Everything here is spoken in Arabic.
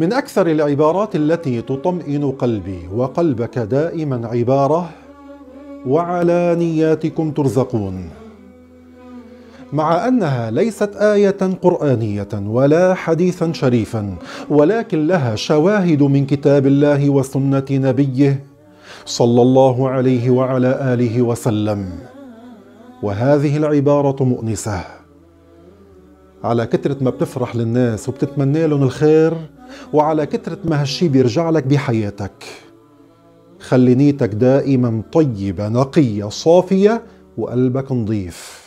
من أكثر العبارات التي تطمئن قلبي وقلبك دائما عبارة وعلى نياتكم ترزقون مع أنها ليست آية قرآنية ولا حديثا شريفا ولكن لها شواهد من كتاب الله وسنة نبيه صلى الله عليه وعلى آله وسلم وهذه العبارة مؤنسة على كثرة ما بتفرح للناس وبتتمنى لهم الخير وعلى كثرة ما هالشي بيرجع لك بحياتك خلي نيتك دائما طيبة نقية صافية وقلبك نظيف